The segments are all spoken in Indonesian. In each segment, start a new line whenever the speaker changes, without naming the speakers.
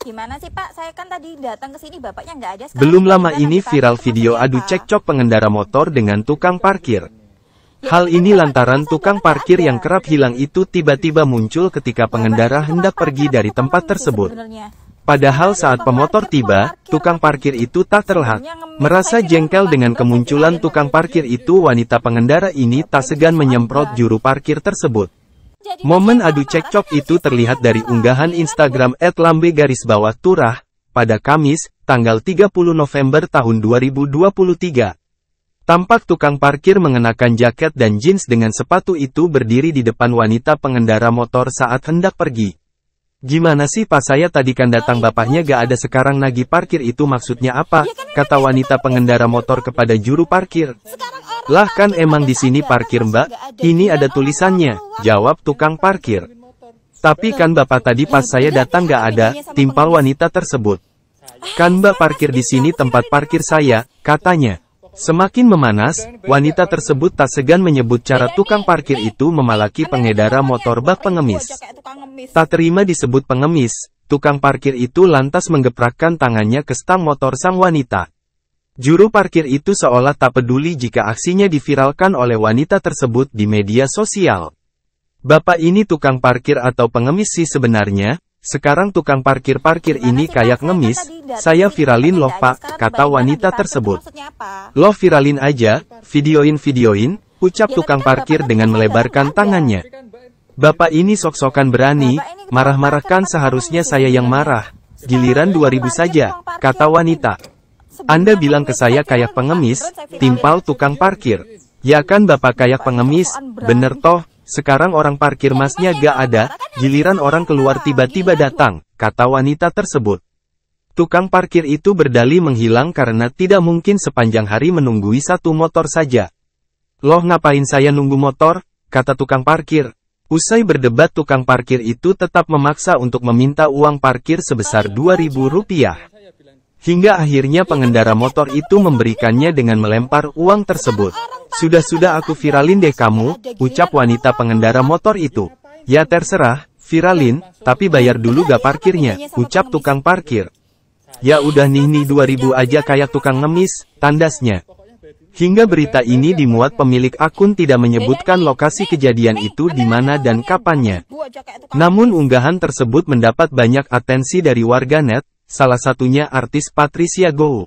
Gimana sih Pak? Saya kan tadi datang ke sini bapaknya nggak ada.
Sekarang Belum lama ini viral video adu cekcok pengendara motor dengan tukang parkir. Ya, Hal ini lantaran tukang parkir yang ya? kerap hilang itu tiba-tiba muncul ketika pengendara hendak pergi dari tempat tersebut. Padahal saat pemotor tiba, tukang parkir itu tak terlihat. Merasa jengkel dengan kemunculan tukang parkir itu wanita pengendara ini tak segan menyemprot juru parkir tersebut. Momen adu cekcok itu gitu. terlihat dari unggahan Instagram @lambe garis bawah turah pada Kamis, tanggal 30 November tahun 2023. Tampak tukang parkir mengenakan jaket dan jeans dengan sepatu itu berdiri di depan wanita pengendara motor saat hendak pergi. Gimana sih pas saya tadi kan datang oh, iya, bapaknya gak ada sekarang nagi parkir itu maksudnya apa? Iya kan, Kata kan wanita kan pengendara motor kepada juru parkir. Lah kan emang di sini parkir mbak? Ini ada tulisannya, jawab tukang parkir. Tapi kan bapak tadi pas saya datang gak ada, timpal wanita tersebut. Kan mbak parkir di sini tempat parkir saya, katanya. Semakin memanas, wanita tersebut tak segan menyebut cara tukang parkir itu memalaki pengedara motor bak pengemis. Tak terima disebut pengemis, tukang parkir itu lantas menggeprakkan tangannya ke stang motor sang wanita. Juru parkir itu seolah tak peduli jika aksinya diviralkan oleh wanita tersebut di media sosial. Bapak ini tukang parkir atau pengemis sih sebenarnya, sekarang tukang parkir-parkir ini kayak kan ngemis, saya viralin loh pak, kata wanita tersebut. Lo viralin aja, videoin-videoin, ucap ya, tukang kan parkir kan dengan melebarkan tangannya. Bapak ini sok-sokan berani, marah-marahkan seharusnya saya yang marah, giliran 2000 saja, kata wanita. Anda bilang ke saya kayak pengemis, timpal tukang parkir. Ya kan bapak kayak pengemis, bener toh, sekarang orang parkir masnya gak ada, kan giliran orang keluar tiba-tiba datang, kata wanita tersebut. Tukang parkir itu berdali menghilang karena tidak mungkin sepanjang hari menunggui satu motor saja. Loh ngapain saya nunggu motor? kata tukang parkir. Usai berdebat tukang parkir itu tetap memaksa untuk meminta uang parkir sebesar rp rupiah. Hingga akhirnya pengendara motor itu memberikannya dengan melempar uang tersebut. Sudah-sudah aku viralin deh kamu, ucap wanita pengendara motor itu. Ya terserah, viralin, tapi bayar dulu gak parkirnya, ucap tukang parkir. Ya udah nih nih 2000 aja kayak tukang ngemis, tandasnya. Hingga berita ini dimuat pemilik akun tidak menyebutkan lokasi kejadian itu di mana dan kapannya. Namun unggahan tersebut mendapat banyak atensi dari warganet, salah satunya artis Patricia Go.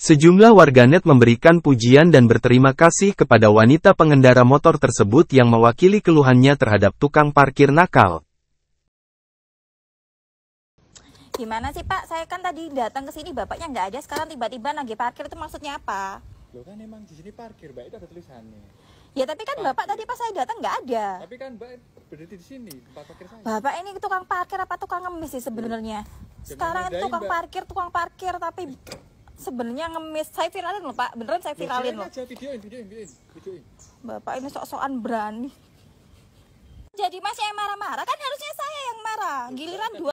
Sejumlah warganet memberikan pujian dan berterima kasih kepada wanita pengendara motor tersebut yang mewakili keluhannya terhadap tukang parkir nakal.
Gimana sih Pak? Saya kan tadi datang ke sini bapaknya nggak ada, sekarang tiba-tiba nagih parkir itu maksudnya apa?
Loh kan emang di sini parkir, Mbak, itu ada tulisannya.
Ya tapi kan parkir. bapak tadi pas saya datang nggak ada. Tapi kan bapak berdiri di sini tempat parkir saya. Bapak ini tukang parkir apa tukang ngemis sih sebenarnya?
sekarang itu tukang mbak. parkir
tukang parkir tapi sebenarnya ngemis saya viralin loh pak beneran saya ya, viralin loh aja, videoin, videoin, videoin, videoin. bapak ini sok-sokan berani
jadi masih yang marah-marah kan harusnya saya yang marah ya, giliran dua